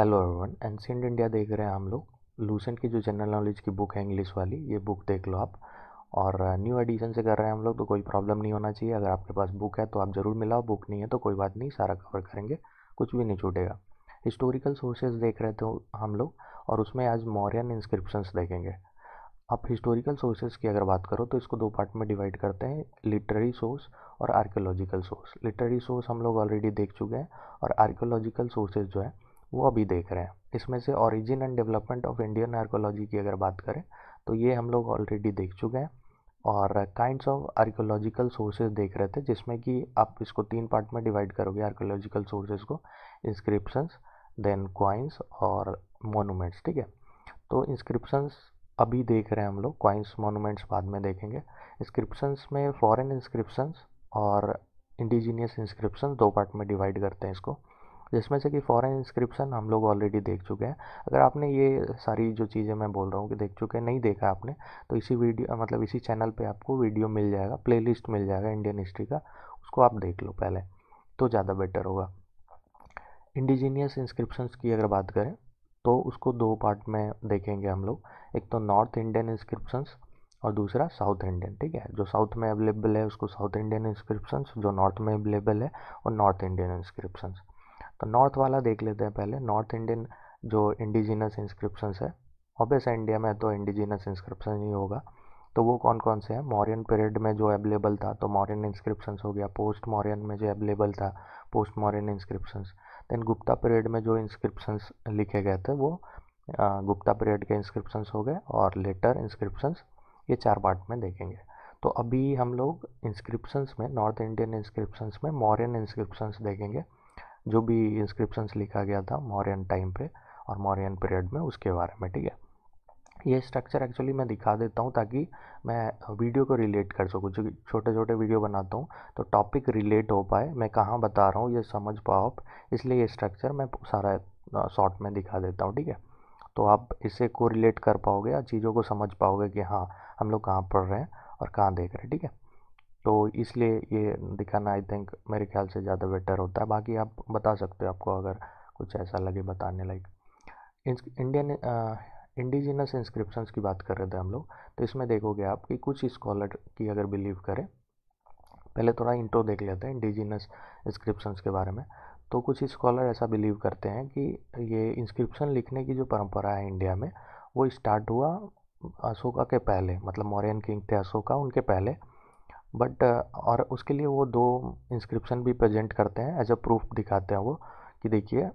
hello everyone ancient India देख रहे हैं हम लोग लूसेंट की जो जनरल नॉलेज की बुक है इंग्लिश वाली ये बुक देख लो आप और न्यू uh, एडिशन से कर रहे हैं हम लोग तो कोई प्रॉब्लम नहीं होना चाहिए अगर आपके पास बुक है तो आप ज़रूर मिलाओ बुक नहीं है तो कोई बात नहीं सारा कवर करेंगे कुछ भी नहीं छूटेगा हिस्टोरिकल सोर्सेज देख रहे थे हम लोग और उसमें आज मौर्यन इंस्क्रिप्शंस देखेंगे आप हिस्टोरिकल सोर्सेज की अगर बात करो तो इसको दो पार्ट में डिवाइड करते हैं लिटरेरी सोर्स और आर्कियोलॉजिकल सोर्स लिटरेरी सोर्स हम लोग ऑलरेडी देख चुके हैं और आर्कियोलॉजिकल सोर्सेज जो है वो अभी देख रहे हैं इसमें से origin and development of Indian archaeology की अगर बात करें तो ये हम लोग ऑलरेडी देख चुके हैं और काइंड्स ऑफ आर्कोलॉजिकल सोर्सेज देख रहे थे जिसमें कि आप इसको तीन पार्ट में डिवाइड करोगे आर्कोलॉजिकल सोर्सेज को इंस्क्रिप्शंस देन क्वाइंस और मोनूमेंट्स ठीक है तो इंस्क्रिप्शंस अभी देख रहे हैं हम लोग क्वाइंस मोनूमेंट्स बाद में देखेंगे इंस्क्रिप्शंस में फॉरेन इंस्क्रिप्शंस और इंडिजीनियस इंस्क्रिप्शन दो पार्ट में डिवाइड करते हैं इसको जिसमें से कि फॉरेन इंस्क्रिप्शन हम लोग ऑलरेडी देख चुके हैं अगर आपने ये सारी जो चीज़ें मैं बोल रहा हूँ कि देख चुके हैं नहीं देखा आपने तो इसी वीडियो मतलब इसी चैनल पे आपको वीडियो मिल जाएगा प्लेलिस्ट मिल जाएगा इंडियन हिस्ट्री का उसको आप देख लो पहले तो ज़्यादा बेटर होगा इंडिजीनियस इंस्क्रिप्शन की अगर बात करें तो उसको दो पार्ट में देखेंगे हम लोग एक तो नॉर्थ इंडियन इंस्क्रिप्शन और दूसरा साउथ इंडियन ठीक है जो साउथ में अवेलेबल है उसको साउथ इंडियन इंस्क्रिप्शंस जो नॉर्थ में अवेलेबल है और नॉर्थ इंडियन इंस्क्रिप्शंस तो नॉर्थ वाला देख लेते हैं पहले नॉर्थ इंडियन जो इंडिजिनस इंस्क्रिप्शन है ऑबियस इंडिया में तो इंडिजिनस इंस्क्रिप्शन ही होगा तो वो कौन कौन से हैं मॉरियन पीरियड में जो अवेलेबल था तो मॉरियन इंस्क्रिप्शन हो गया पोस्ट मॉरियन में जो अवेलेबल था post Mauryan inscription then Gupta period में जो इंस्क्रिप्शन लिखे गए थे वो गुप्ता पीरियड के इंस्क्रिप्शन हो गए और लेटर इंस्क्रिप्शन ये चार पार्ट में देखेंगे तो अभी हम लोग इंस्क्रिप्शंस में नॉर्थ इंडियन इंस्क्रिप्शंस में मॉरियन इंस्क्रिप्शंस देखेंगे जो भी इंस्क्रिप्शन लिखा गया था मौर्यन टाइम पे और मौर्यन पीरियड में उसके बारे में ठीक है ये स्ट्रक्चर एक्चुअली मैं दिखा देता हूँ ताकि मैं वीडियो को रिलेट कर सकूँ जो छोटे छोटे वीडियो बनाता हूँ तो टॉपिक रिलेट हो पाए मैं कहाँ बता रहा हूँ ये समझ पाओ आप इसलिए ये स्ट्रक्चर मैं सारा शॉर्ट में दिखा देता हूँ ठीक है तो आप इसे को रिलेट कर पाओगे या चीज़ों को समझ पाओगे कि हाँ हम लोग कहाँ पढ़ रहे हैं और कहाँ देख रहे हैं ठीक है तो इसलिए ये दिखाना आई थिंक मेरे ख्याल से ज़्यादा बेटर होता है बाकी आप बता सकते हो आपको अगर कुछ ऐसा लगे बताने लाइक इंडियन इंडिजिनस इंस्क्रिप्शन की बात कर रहे थे हम लोग तो इसमें देखोगे आप कि कुछ स्कॉलर की अगर बिलीव करें पहले थोड़ा इंट्रो देख लेते हैं इंडिजिनस इंस्क्रिप्शन के बारे में तो कुछ स्कॉलर ऐसा बिलीव करते हैं कि ये इंस्क्रिप्शन लिखने की जो परंपरा है इंडिया में वो स्टार्ट हुआ अशोका के पहले मतलब मौर्यन किंग थे अशोका उनके पहले बट uh, और उसके लिए वो दो इंस्क्रिप्शन भी प्रेजेंट करते हैं एज अ प्रूफ दिखाते हैं वो कि देखिए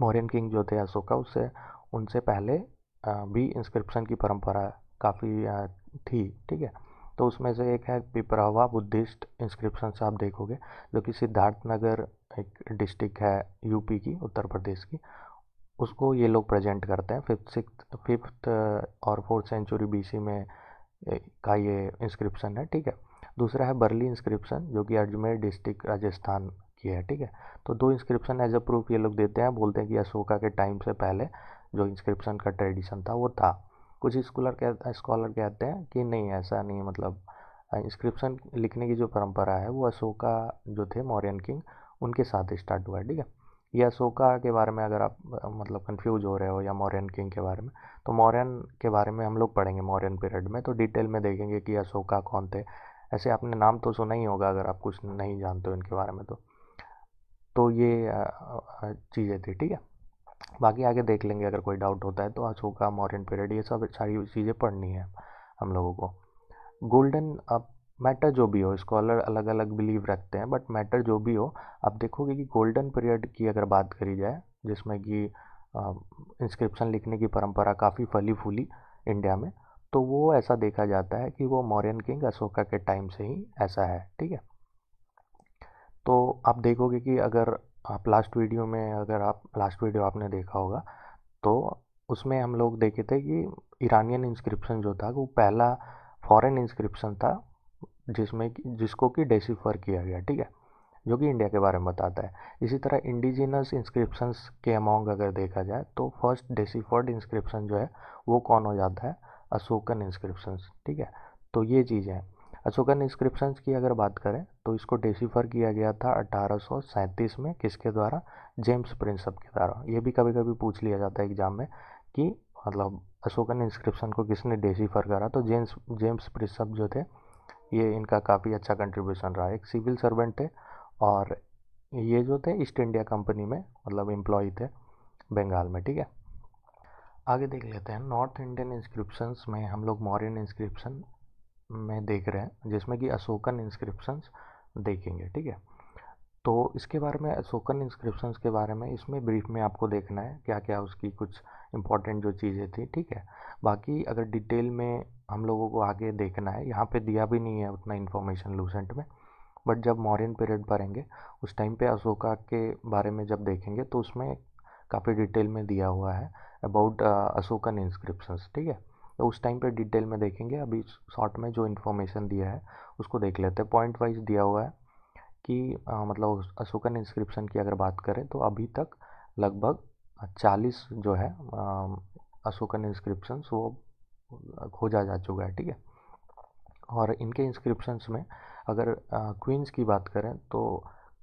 मोरियन किंग जो थे अशोका उससे उनसे पहले uh, भी इंस्क्रिप्शन की परंपरा काफ़ी uh, थी ठीक है तो उसमें से एक है पिपरावा बुद्धिस्ट इंस्क्रिप्शन आप देखोगे जो कि सिद्धार्थ नगर एक डिस्ट्रिक्ट है यूपी की उत्तर प्रदेश की उसको ये लोग प्रेजेंट करते हैं फिफ्थ सिक्स फिफ्थ और फोर्थ सेंचुरी बीसी में का ये इंस्क्रिप्शन है ठीक है दूसरा है बर्ली इंस्क्रिप्शन जो कि अजमेर डिस्ट्रिक्ट राजस्थान की है ठीक है तो दो इंस्क्रिप्शन एज अ प्रूफ ये लोग देते हैं बोलते हैं कि अशोका के टाइम से पहले जो इंस्क्रिप्शन का ट्रेडिशन था वो था कुछ स्कूलर कहते स्कॉलर कहते हैं कि नहीं ऐसा नहीं मतलब इंस्क्रिप्शन लिखने की जो परंपरा है वो अशोका जो थे मौर्यन किंग उनके साथ स्टार्ट हुआ है ठीक है ये अशोका के बारे में अगर आप मतलब कंफ्यूज हो रहे हो या मौर्यन किंग के बारे में तो मौर्यन के बारे में हम लोग पढ़ेंगे मौर्यन पीरियड में तो डिटेल में देखेंगे कि अशोका कौन थे ऐसे आपने नाम तो सुना ही होगा अगर आप कुछ नहीं जानते हो इनके बारे में तो तो ये चीज़ें थी ठीक है बाकी आगे देख लेंगे अगर कोई डाउट होता है तो अशोका मॉडर्न पीरियड ये सब सारी चीज़ें पढ़नी है हम लोगों को गोल्डन अब मैटर जो भी हो स्कॉलर अलग अलग बिलीव रखते हैं बट मैटर जो भी हो आप देखोगे कि गोल्डन पीरियड की अगर बात करी जाए जिसमें कि इंस्क्रिप्शन लिखने की परंपरा काफ़ी फली फूली इंडिया में तो वो ऐसा देखा जाता है कि वो मौर्यन किंग अशोका के टाइम से ही ऐसा है ठीक है तो आप देखोगे कि अगर आप लास्ट वीडियो में अगर आप लास्ट वीडियो आपने देखा होगा तो उसमें हम लोग देखे थे कि ईरानियन इंस्क्रिप्शन जो था वो पहला फॉरेन इंस्क्रिप्शन था जिसमें जिसको कि डेसीफर किया गया ठीक है जो कि इंडिया के बारे में बताता है इसी तरह इंडिजिनस इंस्क्रिप्शंस के अमाउंग अगर देखा जाए तो फर्स्ट डेसीफर्ड इंस्क्रिप्शन जो है वो कौन हो जाता है अशोकन इंस्क्रिप्शंस ठीक है तो ये चीज़ है अशोकन इंस्क्रिप्शंस की अगर बात करें तो इसको डेसीफर किया गया था अठारह में किसके द्वारा जेम्स प्रिंसअप के द्वारा ये भी कभी कभी पूछ लिया जाता है एग्जाम में कि मतलब अशोकन इंस्क्रिप्शन को किसने डेसीफर करा तो जेम्स जेम्स प्रिंसअप जो थे ये इनका काफ़ी अच्छा कंट्रीब्यूशन रहा एक सिविल सर्वेंट थे और ये जो थे ईस्ट इंडिया कंपनी में मतलब एम्प्लॉय थे बंगाल में ठीक है आगे देख लेते हैं नॉर्थ इंडियन इंस्क्रिप्शंस में हम लोग मौर्यन इंस्क्रिप्शन में देख रहे हैं जिसमें कि अशोकन इंस्क्रिप्शंस देखेंगे ठीक है तो इसके बारे में अशोकन इंस्क्रिप्शंस के बारे में इसमें ब्रीफ में आपको देखना है क्या क्या उसकी कुछ इंपॉर्टेंट जो चीज़ें थी ठीक है बाकी अगर डिटेल में हम लोगों को आगे देखना है यहाँ पे दिया भी नहीं है उतना इन्फॉर्मेशन लूसेंट में बट जब मौर्यन पीरियड पढ़ेंगे उस टाइम पे अशोका के बारे में जब देखेंगे तो उसमें काफ़ी डिटेल में दिया हुआ है अबाउट अशोकन इंस्क्रिप्शंस ठीक है तो उस टाइम पे डिटेल में देखेंगे अभी शॉर्ट में जो इन्फॉर्मेशन दिया है उसको देख लेते हैं पॉइंट वाइज दिया हुआ है कि आ, मतलब अशोकन इंस्क्रिप्शन की अगर बात करें तो अभी तक लगभग चालीस जो है अशोकन इंस्क्रिप्शन वो खोजा जा चुका है ठीक है और इनके इंस्क्रिप्शंस में अगर क्वींस की बात करें तो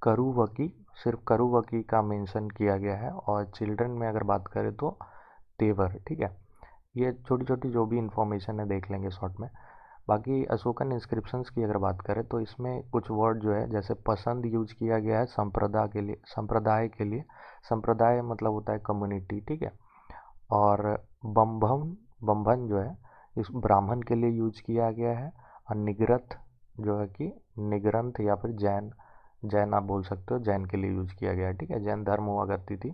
करुवकी सिर्फ करुवकी का मेंशन किया गया है और चिल्ड्रन में अगर बात करें तो तेवर ठीक है ये छोटी छोटी जो भी इन्फॉर्मेशन है देख लेंगे शॉर्ट में बाकी अशोकन इंस्क्रिप्शंस की अगर बात करें तो इसमें कुछ वर्ड जो है जैसे पसंद यूज किया गया है संप्रदा के लिए संप्रदाय के लिए संप्रदाय मतलब होता है कम्युनिटी ठीक है और बम्भन बम्भन जो है इस ब्राह्मण के लिए यूज किया गया है और निग्रथ जो है कि निगरंथ या फिर जैन जैन आप बोल सकते हो जैन के लिए यूज़ किया गया है ठीक है जैन धर्म हुआ करती थी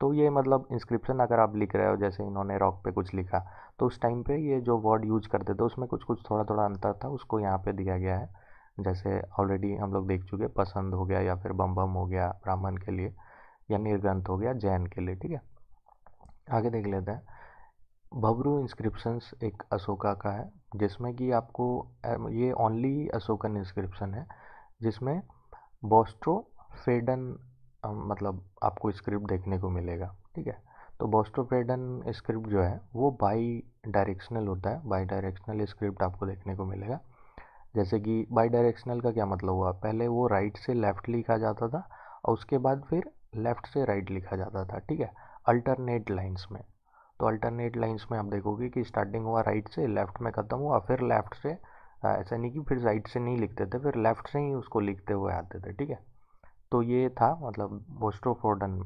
तो ये मतलब इंस्क्रिप्शन अगर आप लिख रहे हो जैसे इन्होंने रॉक पे कुछ लिखा तो उस टाइम पे ये जो वर्ड यूज करते थे उसमें कुछ कुछ थोड़ा थोड़ा अंतर था उसको यहाँ पे दिया गया है जैसे ऑलरेडी हम लोग देख चुके पसंद हो गया या फिर बम बम हो गया ब्राह्मण के लिए या निर्ग्रंथ हो गया जैन के लिए ठीक है आगे देख लेते हैं भबरू इंस्क्रिप्शंस एक अशोका का है जिसमें कि आपको ये ओनली अशोकन इंस्क्रिप्शन है जिसमें बॉस्ट्रो फेडन मतलब आपको स्क्रिप्ट देखने को मिलेगा ठीक है तो फेडन स्क्रिप्ट जो है वो बाई डायरेक्शनल होता है बाई डायरेक्शनल स्क्रिप्ट आपको देखने को मिलेगा जैसे कि बाई डायरेक्शनल का क्या मतलब हुआ पहले वो राइट से लेफ़्ट लिखा जाता था और उसके बाद फिर लेफ़्ट से राइट लिखा जाता था ठीक है अल्टरनेट लाइन्स में तो अल्टरनेट लाइन्स में आप देखोगे कि स्टार्टिंग हुआ राइट से लेफ़्ट में ख़त्म हुआ फिर लेफ़्ट से ऐसा नहीं कि फिर राइट से नहीं लिखते थे फिर लेफ़्ट से ही उसको लिखते हुए आते थे ठीक है तो ये था मतलब बोस्ट्रोफोडन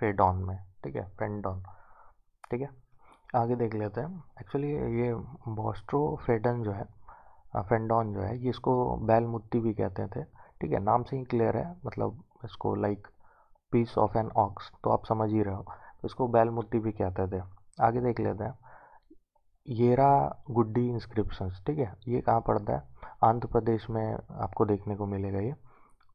फेडॉन में ठीक है फेंडॉन ठीक है आगे देख लेते हैं एक्चुअली ये बोस्ट्रोफेडन जो है फेंडॉन जो है ये इसको मुत्ती भी कहते थे ठीक है नाम से ही क्लियर है मतलब इसको like piece of an ox तो आप समझ ही रहे हो इसको बैल मुत्ती भी कहते थे आगे देख लेते हैं येरा गुड्डी इंस्क्रिप्शन ठीक है ये कहाँ पड़ता है आंध्र प्रदेश में आपको देखने को मिलेगा ये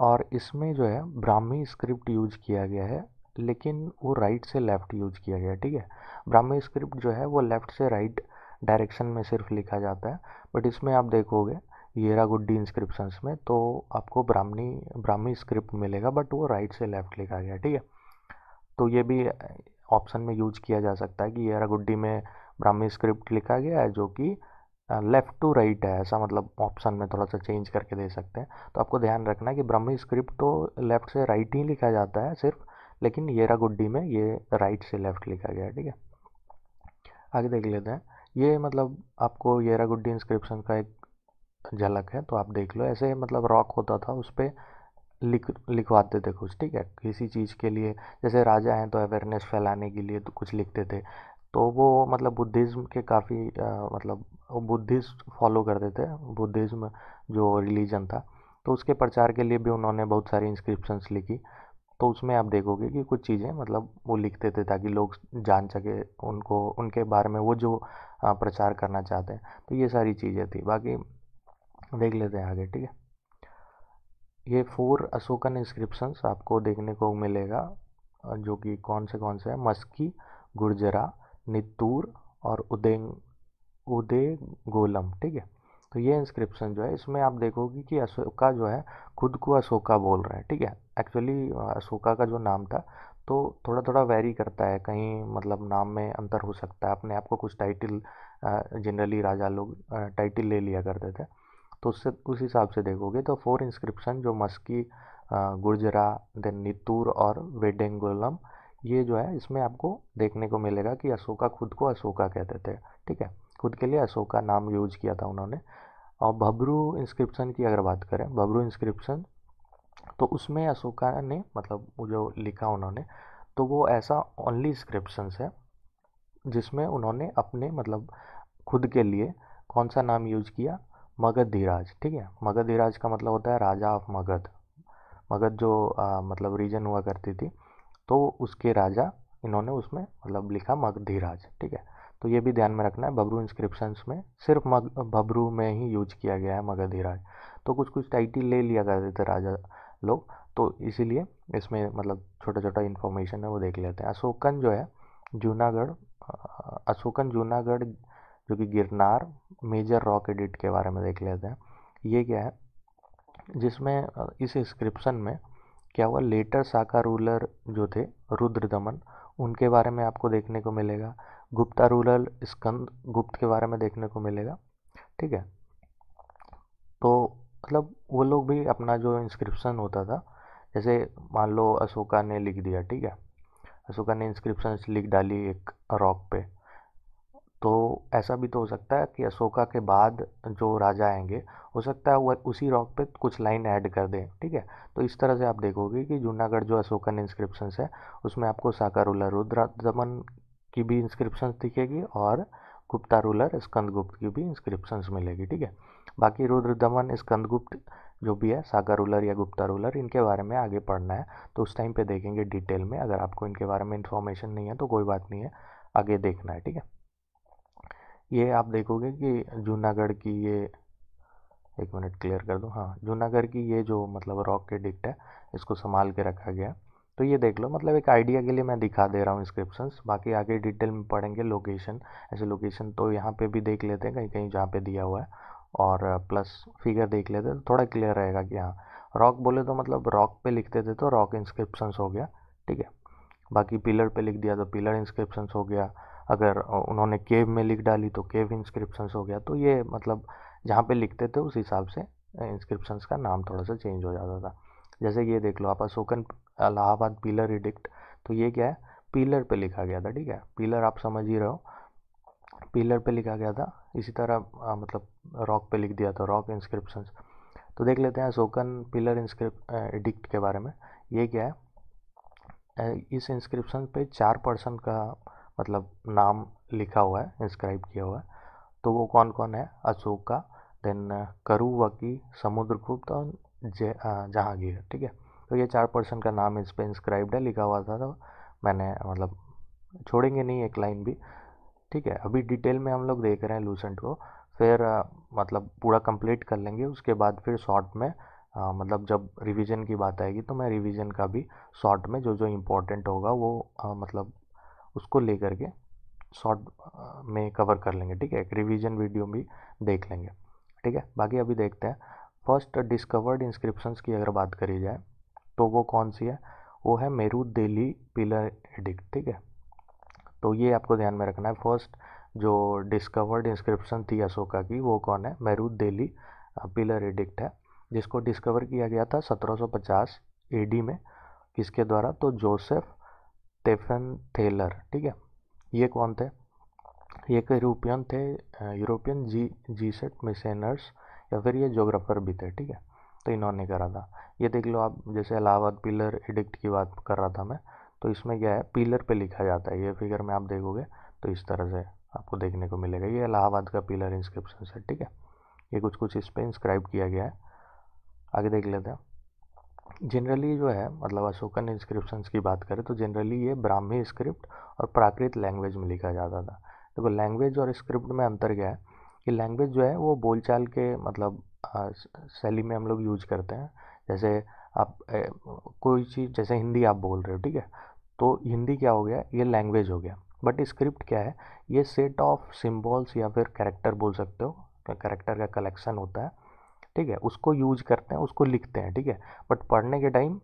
और इसमें जो है ब्राह्मी स्क्रिप्ट यूज किया गया है लेकिन वो राइट से लेफ़्ट यूज किया गया है ठीक है ब्राह्मी स्क्रिप्ट जो है वो लेफ़्ट से राइट डायरेक्शन में सिर्फ लिखा जाता है बट इसमें आप देखोगे येरा गुड्डी इंस्क्रिप्शंस में तो आपको ब्राह्मी ब्राह्मी स्क्रिप्ट मिलेगा बट वो राइट से लेफ़्ट लिखा गया ठीक है तो ये भी ऑप्शन में यूज किया जा सकता है कि येरा गुड्डी में ब्राह्मी स्क्रिप्ट लिखा गया है जो कि लेफ़्ट टू राइट है ऐसा मतलब ऑप्शन में थोड़ा सा चेंज करके दे सकते हैं तो आपको ध्यान रखना है कि ब्राह्मी स्क्रिप्ट तो लेफ़्ट से राइट ही लिखा जाता है सिर्फ लेकिन येरा गुड्डी में ये राइट से लेफ़्ट लिखा गया है ठीक है आगे देख लेते हैं ये मतलब आपको येरा गुड्डी इंस्क्रिप्शन का एक झलक है तो आप देख लो ऐसे मतलब रॉक होता था उस पर लिख लिखवाते थे कुछ ठीक है किसी चीज़ के लिए जैसे राजा हैं तो अवेयरनेस फैलाने के लिए तो कुछ लिखते थे तो वो मतलब बुद्धिज़्म के काफ़ी मतलब बुद्धिस्ट फॉलो करते थे बुद्धिज़्म जो रिलीजन था तो उसके प्रचार के लिए भी उन्होंने बहुत सारी इंस्क्रिप्शंस लिखी तो उसमें आप देखोगे कि कुछ चीज़ें मतलब वो लिखते थे ताकि लोग जान सके उनको उनके बारे में वो जो प्रचार करना चाहते हैं तो ये सारी चीज़ें थी बाकी देख लेते हैं आगे ठीक है ये फोर अशोकन इंस्क्रिप्शंस आपको देखने को मिलेगा जो कि कौन से कौन से हैं मस्की गुर्जरा नितूर और उदय उदय गोलम ठीक है तो ये इंस्क्रिप्शन जो है इसमें आप देखोगे कि अशोका जो है खुद को अशोका बोल रहा है ठीक है एक्चुअली अशोका का जो नाम था तो थोड़ा थोड़ा वेरी करता है कहीं मतलब नाम में अंतर हो सकता है अपने आप को कुछ टाइटल जनरली राजा लोग टाइटल ले लिया करते थे तो उससे उस हिसाब से देखोगे तो फोर इंस्क्रिप्शन जो मस्की गुर्जरा देन नितूर और वेडेंगोलम ये जो है इसमें आपको देखने को मिलेगा कि अशोका खुद को अशोका कहते थे ठीक है खुद के लिए अशोका नाम यूज किया था उन्होंने और भबरू इंस्क्रिप्शन की अगर बात करें भबरू इंस्क्रिप्शन तो उसमें अशोका ने मतलब जो लिखा उन्होंने तो वो ऐसा ओनली इंस्क्रिप्शन है जिसमें उन्होंने अपने मतलब खुद के लिए कौन सा नाम यूज किया मगध धीराज ठीक है मगध धीराज का मतलब होता है राजा ऑफ मगध मगध जो आ, मतलब रीजन हुआ करती थी तो उसके राजा इन्होंने उसमें मतलब लिखा मगधिराज ठीक है तो ये भी ध्यान में रखना है बबरू इंस्क्रिप्शंस में सिर्फ मग बबरू में ही यूज किया गया है मगधीराज तो कुछ कुछ टाइटल ले लिया करते थे राजा लोग तो इसीलिए इसमें मतलब छोटा छोटा इन्फॉर्मेशन है वो देख लेते हैं अशोकन जो है जूनागढ़ अशोकन जूनागढ़ जो कि गिरनार मेजर रॉक एडिट के बारे में देख लेते हैं ये क्या है जिसमें इस इंस्क्रिप्शन में क्या हुआ लेटर शाखा रूलर जो थे रुद्र दमन उनके बारे में आपको देखने को मिलेगा गुप्ता रूलर स्कंद गुप्त के बारे में देखने को मिलेगा ठीक है तो मतलब वो लोग भी अपना जो इंस्क्रिप्शन होता था जैसे मान लो अशोका ने लिख दिया ठीक है अशोका ने इंस्क्रिप्शन लिख डाली एक रॉक पे तो ऐसा भी तो हो सकता है कि अशोका के बाद जो राजा आएंगे हो सकता है वह उसी रॉक पे कुछ लाइन ऐड कर दें ठीक है तो इस तरह से आप देखोगे कि जूनागढ़ जो अशोकन इंस्क्रिप्शन है उसमें आपको साकार रुद्र दमन की भी इंस्क्रिप्शन दिखेगी और गुप्ता रूलर स्कंदगुप्त की भी इंस्क्रिप्शंस मिलेगी ठीक है बाकी रुद्र दमन स्कंदगुप्त जो भी है सागर रूलर या गुप्ता रूलर इनके बारे में आगे पढ़ना है तो उस टाइम पे देखेंगे डिटेल में अगर आपको इनके बारे में इन्फॉर्मेशन नहीं है तो कोई बात नहीं है आगे देखना है ठीक है ये आप देखोगे कि जूनागढ़ की ये एक मिनट क्लियर कर दूँ हाँ जूनागढ़ की ये जो मतलब रॉक के डिक्ट है इसको संभाल के रखा गया तो ये देख लो मतलब एक आइडिया के लिए मैं दिखा दे रहा हूँ इंस्क्रिप्शंस बाकी आगे डिटेल में पढ़ेंगे लोकेशन ऐसे लोकेशन तो यहाँ पे भी देख लेते हैं कहीं कहीं जहाँ पे दिया हुआ है और प्लस फिगर देख लेते हैं तो थोड़ा क्लियर रहेगा कि हाँ रॉक बोले तो मतलब रॉक पे लिखते थे तो रॉक इंस्क्रिप्शंस हो गया ठीक है बाकी पिलर पर लिख दिया तो पिलर इंस्क्रिप्शंस हो गया अगर उन्होंने केव में लिख डाली तो केव इंस्क्रिप्शंस हो गया तो ये मतलब जहाँ पे लिखते थे उस हिसाब से इंस्क्रिप्शंस का नाम थोड़ा सा चेंज हो जाता था जैसे ये देख लो आप अशोकन अलाहाबाद पिलर एडिक्ट तो ये क्या है पिलर पे लिखा गया था ठीक है पीलर आप समझ ही रहे हो पीलर पे लिखा गया था इसी तरह आ, मतलब रॉक पे लिख दिया था रॉक इंस्क्रिप्शंस तो देख लेते हैं अशोकन पिलर इंस्क्रिप एडिक्ट के बारे में ये क्या है इस इंस्क्रिप्शन पे चार पर्सन का मतलब नाम लिखा हुआ है इंस्क्राइब किया हुआ है तो वो कौन कौन है अशोक का देन करुवकी समुद्रगुप्त और जहांगीर ठीक है तो ये चार पर्सन का नाम इस पर इंस्क्राइब्ड है लिखा हुआ था तो मैंने मतलब छोड़ेंगे नहीं एक लाइन भी ठीक है अभी डिटेल में हम लोग देख रहे हैं लूसेंट को फिर मतलब पूरा कंप्लीट कर लेंगे उसके बाद फिर शॉर्ट में आ, मतलब जब रिवीजन की बात आएगी तो मैं रिवीजन का भी शॉर्ट में जो जो इम्पोर्टेंट होगा वो आ, मतलब उसको ले करके शॉर्ट में कवर कर लेंगे ठीक है एक रिविजन वीडियो भी देख लेंगे ठीक है बाकी अभी देखते हैं फर्स्ट डिस्कवर्ड इंस्क्रिप्शंस की अगर बात करी जाए तो वो कौन सी है वो है मेरू दिल्ली पिलर एडिक्ट ठीक है तो ये आपको ध्यान में रखना है फर्स्ट जो डिस्कवर्ड इंस्क्रिप्शन थी अशोका की वो कौन है मेरू दिल्ली पिलर एडिक्ट है जिसको डिस्कवर किया गया था 1750 एडी में किसके द्वारा तो जोसेफ स्टेफन थेलर ठीक है ये कौन थे ये एक यूरोपियन थे यूरोपियन जी जी सेट मिशनर्स या फिर ये जोग्राफर भी थे ठीक है तो इन्होंने करा था ये देख लो आप जैसे इलाहाबाद पिलर एडिक्ट की बात कर रहा था मैं तो इसमें क्या है पिलर पे लिखा जाता है ये फिगर में आप देखोगे तो इस तरह से आपको देखने को मिलेगा ये इलाहाबाद का पिलर इंस्क्रिप्शन है ठीक है ये कुछ कुछ इस पर इंस्क्राइब किया गया है आगे देख लेते हैं जनरली जो है मतलब अशोकन इंस्क्रिप्शन की बात करें तो जनरली ये ब्राह्मी स्क्रिप्ट और प्राकृत लैंग्वेज में लिखा जाता था देखो लैंग्वेज और स्क्रिप्ट में अंतर क्या है कि लैंग्वेज जो है वो बोलचाल के मतलब शैली में हम लोग यूज करते हैं जैसे आप ए, कोई चीज़ जैसे हिंदी आप बोल रहे हो ठीक है तो हिंदी क्या हो गया ये लैंग्वेज हो गया बट स्क्रिप्ट क्या है ये सेट ऑफ सिम्बॉल्स या फिर कैरेक्टर बोल सकते हो कैरेक्टर का कलेक्शन होता है ठीक है उसको यूज करते हैं उसको लिखते हैं ठीक है बट पढ़ने के टाइम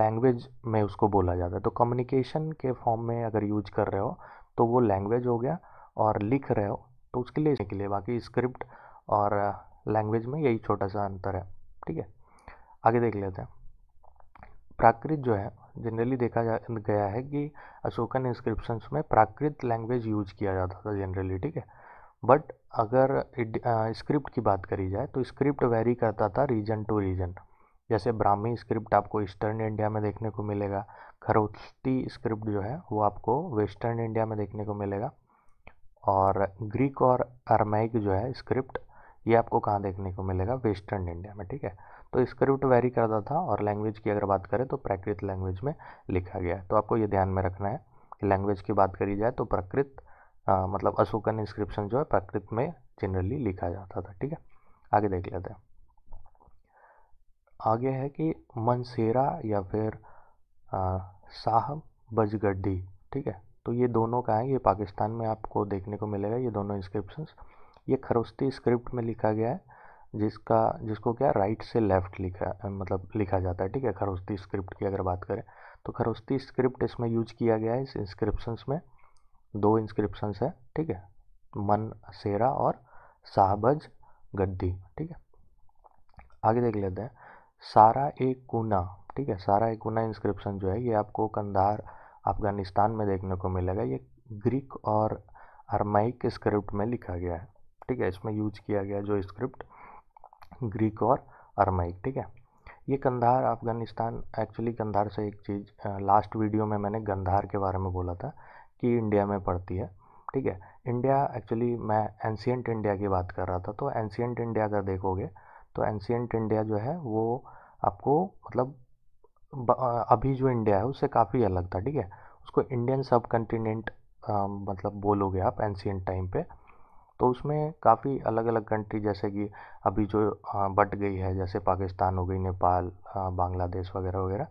लैंग्वेज में उसको बोला जाता है तो कम्युनिकेशन के फॉर्म में अगर यूज कर रहे हो तो वो लैंग्वेज हो गया और लिख रहे हो तो उसके लिए के लिए बाकी स्क्रिप्ट और लैंग्वेज में यही छोटा सा अंतर है ठीक है आगे देख लेते हैं प्राकृत जो है जनरली देखा जा गया है कि अशोकन इंस्क्रिप्शंस में प्राकृत लैंग्वेज यूज किया जाता था जनरली ठीक है बट अगर स्क्रिप्ट की बात करी जाए तो स्क्रिप्ट वेरी करता था रीजन टू रीजन जैसे ब्राह्मी स्क्रिप्ट आपको ईस्टर्न इंडिया में देखने को मिलेगा खरोस्ती स्क्रिप्ट जो है वो आपको वेस्टर्न इंडिया में देखने को मिलेगा और ग्रीक और अरमाइक जो है स्क्रिप्ट ये आपको कहाँ देखने को मिलेगा वेस्टर्न इंडिया में ठीक है तो स्क्रिप्ट वेरी करता था और लैंग्वेज की अगर बात करें तो प्राकृत लैंग्वेज में लिखा गया है तो आपको ये ध्यान में रखना है कि लैंग्वेज की बात करी जाए तो प्राकृत आ, मतलब अशोकन इंस्क्रिप्शन जो है प्राकृत में जनरली लिखा जाता था ठीक है आगे देख लेते हैं आगे है कि मनसेरा या फिर साहब बजगड्डी ठीक है तो ये दोनों का है ये पाकिस्तान में आपको देखने को मिलेगा ये दोनों इंस्क्रिप्शंस ये खरोस्ती स्क्रिप्ट में लिखा गया है जिसका जिसको क्या राइट से लेफ़्ट लिखा मतलब लिखा जाता है ठीक है खरोस्ती स्क्रिप्ट की अगर बात करें तो खरोस्ती स्क्रिप्ट इसमें यूज किया गया है इस इंस्क्रिप्शंस में दो इंस्क्रिप्शन है ठीक है मन सेरा और साहबज गद्दी ठीक है आगे देख लेते हैं सारा ए कुना ठीक है सारा ए कुना इंस्क्रिप्शन जो है ये आपको कंधार अफगानिस्तान में देखने को मिलेगा ये ग्रीक और अरमाइक स्क्रिप्ट में लिखा गया है ठीक है इसमें यूज किया गया जो स्क्रिप्ट ग्रीक और अरमाइक ठीक है ये कंधार अफगानिस्तान एक्चुअली कंधार से एक चीज़ लास्ट वीडियो में मैंने गंधार के बारे में बोला था की इंडिया में पड़ती है ठीक है इंडिया एक्चुअली मैं एंशियंट इंडिया की बात कर रहा था तो एनशियट इंडिया अगर देखोगे तो एंशियंट इंडिया जो है वो आपको मतलब अभी जो इंडिया है उससे काफ़ी अलग था ठीक है उसको इंडियन सब कंटिनेंट मतलब बोलोगे आप एनशियट टाइम पे तो उसमें काफ़ी अलग अलग कंट्री जैसे कि अभी जो बट गई है जैसे पाकिस्तान हो गई नेपाल बांग्लादेश वगैरह वगैरह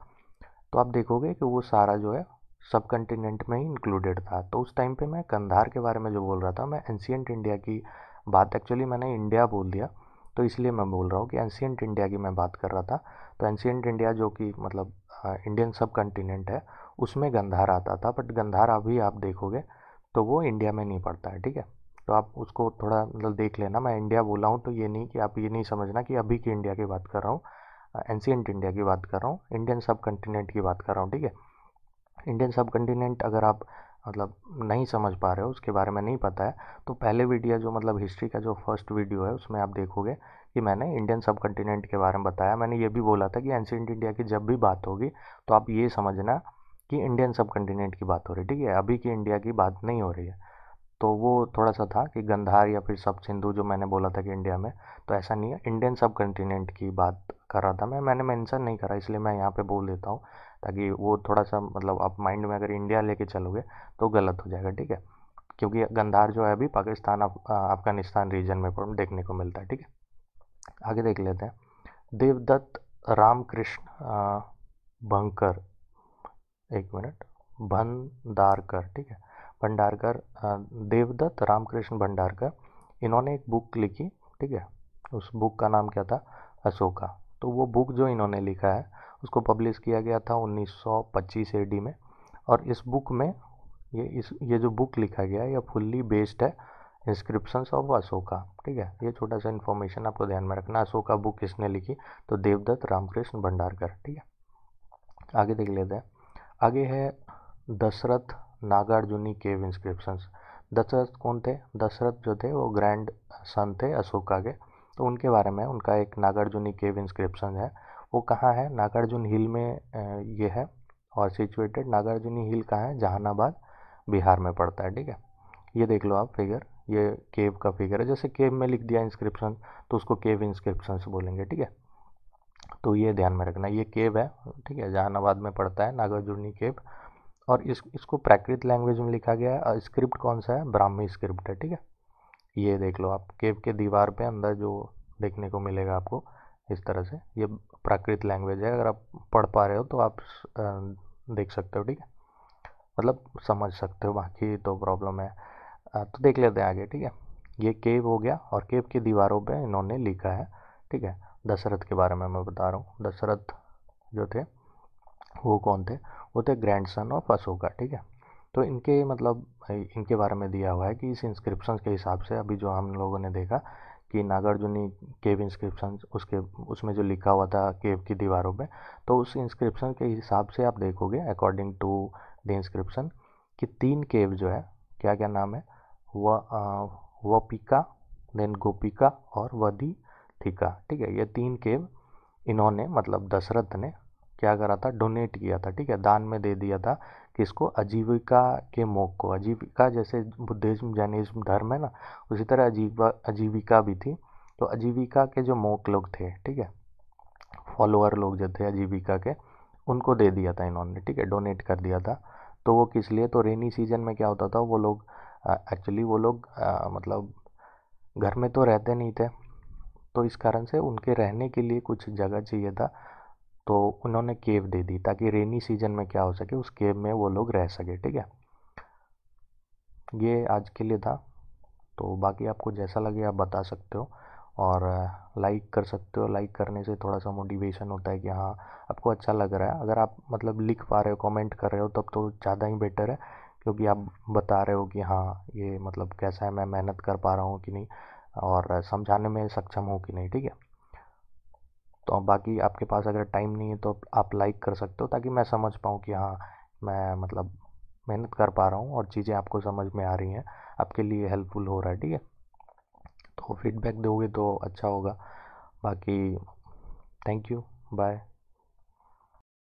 तो आप देखोगे कि वो सारा जो है सब कंटिनेंट में ही इंक्लूडेड था तो उस टाइम पे मैं कंधार के बारे में जो बोल रहा था मैं एंशियंट इंडिया की बात एक्चुअली मैंने इंडिया बोल दिया तो इसलिए मैं बोल रहा हूँ कि एंशियंट इंडिया की मैं बात कर रहा था तो एंशियंट इंडिया जो कि मतलब इंडियन सब कंटिनेंट है उसमें गंधार आता था बट गंधार अभी आप देखोगे तो वो इंडिया में नहीं पड़ता है ठीक है तो आप उसको थोड़ा मतलब देख लेना मैं इंडिया बोला हूँ तो ये नहीं कि आप ये नहीं समझना कि अभी की इंडिया की बात कर रहा हूँ एंशियंट इंडिया की बात कर रहा हूँ इंडियन सब कंटिनेंट की बात कर रहा हूँ ठीक है इंडियन सब कंटिनेंट अगर आप मतलब नहीं समझ पा रहे हो उसके बारे में नहीं पता है तो पहले वीडियो जो मतलब हिस्ट्री का जो फर्स्ट वीडियो है उसमें आप देखोगे कि मैंने इंडियन सब कंटिनेंट के बारे में बताया मैंने ये भी बोला था कि एंशियट इंडिया की जब भी बात होगी तो आप ये समझना कि इंडियन सब कंटिनेंट की बात हो रही है ठीक है अभी की इंडिया की बात नहीं हो रही है तो वो थोड़ा सा था कि गंधार या फिर सब सिंधु जो मैंने बोला था कि इंडिया में तो ऐसा नहीं है इंडियन सब कंटिनेंट की बात कर रहा था मैं मैंने मेंशन नहीं करा इसलिए मैं यहाँ पे बोल देता हूँ ताकि वो थोड़ा सा मतलब आप माइंड में अगर इंडिया लेके चलोगे तो गलत हो जाएगा ठीक है क्योंकि गंधार जो है अभी पाकिस्तान अफगानिस्तान रीजन में देखने को मिलता है ठीक है आगे देख लेते हैं देवदत्त रामकृष्ण भंकर एक मिनट भंडारकर ठीक है भंडारकर देवदत्त रामकृष्ण भंडारकर इन्होंने एक बुक लिखी ठीक है उस बुक का नाम क्या था अशोका तो वो बुक जो इन्होंने लिखा है उसको पब्लिश किया गया था 1925 एडी में और इस बुक में ये इस ये जो बुक लिखा गया है यह फुल्ली बेस्ड है इंस्क्रिप्शन ऑफ अशोका ठीक है ये छोटा सा इन्फॉर्मेशन आपको ध्यान में रखना अशोका बुक किसने लिखी तो देवदत्त रामकृष्ण भंडारकर ठीक है आगे देख लेते हैं आगे है दशरथ नागार्जुनी केव इंस्क्रिप्शन दशरथ कौन थे दशरथ जो थे वो ग्रैंड सन थे अशोका के तो उनके बारे में उनका एक नागार्जुनी केव इंस्क्रिप्शन है वो कहाँ है नागार्जुन हिल में ये है और सिचुएटेड नागार्जुन हिल कहाँ है जहानाबाद बिहार में पड़ता है ठीक है ये देख लो आप फिगर ये केव का फिगर है जैसे केव में लिख दिया इंस्क्रिप्शन तो उसको केव इंस्क्रिप्शन बोलेंगे ठीक है तो ये ध्यान में रखना ये केव है ठीक है जहानाबाद में पड़ता है नागार्जुनी केव और इस इसको प्राकृत लैंग्वेज में लिखा गया है स्क्रिप्ट कौन सा है ब्राह्मी स्क्रिप्ट है ठीक है ये देख लो आप केव के दीवार पे अंदर जो देखने को मिलेगा आपको इस तरह से ये प्राकृत लैंग्वेज है अगर आप पढ़ पा रहे हो तो आप देख सकते हो ठीक है मतलब समझ सकते हो बाकी तो प्रॉब्लम है तो देख लेते हैं आगे ठीक है ये केव हो गया और केव की दीवारों पे इन्होंने लिखा है ठीक है दशरथ के बारे में मैं बता रहा हूँ दशरथ जो थे वो कौन थे वो थे ग्रैंड सन ऑफ अशोका ठीक है तो इनके मतलब इनके बारे में दिया हुआ है कि इस इंस्क्रिप्शन के हिसाब से अभी जो हम लोगों ने देखा कि नागार्जुनी केव इंस्क्रिप्शन उसके उसमें जो लिखा हुआ था केव की दीवारों पे तो उस इंस्क्रिप्शन के हिसाब से आप देखोगे अकॉर्डिंग टू द इंस्क्रिप्शन कि तीन केव जो है क्या क्या नाम है व वपिका देन गोपिका और वदी थिका ठीक है ये तीन केव इन्होंने मतलब दशरथ ने क्या करा था डोनेट किया था ठीक है दान में दे दिया था किसको आजीविका के मोक को आजीविका जैसे बुद्धिज्म जैनिज्म धर्म है ना उसी तरह अजीवा आजीविका भी थी तो आजीविका के जो मोक लोग थे ठीक है फॉलोअर लोग जो थे आजीविका के उनको दे दिया था इन्होंने ठीक है डोनेट कर दिया था तो वो किस लिए तो रेनी सीजन में क्या होता था वो लोग एक्चुअली वो लोग मतलब घर में तो रहते नहीं थे तो इस कारण से उनके रहने के लिए कुछ जगह चाहिए था तो उन्होंने केव दे दी ताकि रेनी सीजन में क्या हो सके उस केव में वो लोग रह सके ठीक है ये आज के लिए था तो बाकी आपको जैसा लगे आप बता सकते हो और लाइक कर सकते हो लाइक करने से थोड़ा सा मोटिवेशन होता है कि हाँ आपको अच्छा लग रहा है अगर आप मतलब लिख पा रहे हो कमेंट कर रहे हो तब तो ज़्यादा ही बेटर है क्योंकि आप बता रहे हो कि हाँ ये मतलब कैसा है मैं मेहनत कर पा रहा हूँ कि नहीं और समझाने में सक्षम हूँ कि नहीं ठीक है तो बाकी आपके पास अगर टाइम नहीं है तो आप लाइक कर सकते हो ताकि मैं समझ पाऊँ कि हाँ मैं मतलब मेहनत कर पा रहा हूँ और चीज़ें आपको समझ में आ रही हैं आपके लिए हेल्पफुल हो रहा है ठीक है तो फीडबैक दोगे तो अच्छा होगा बाकी थैंक यू बाय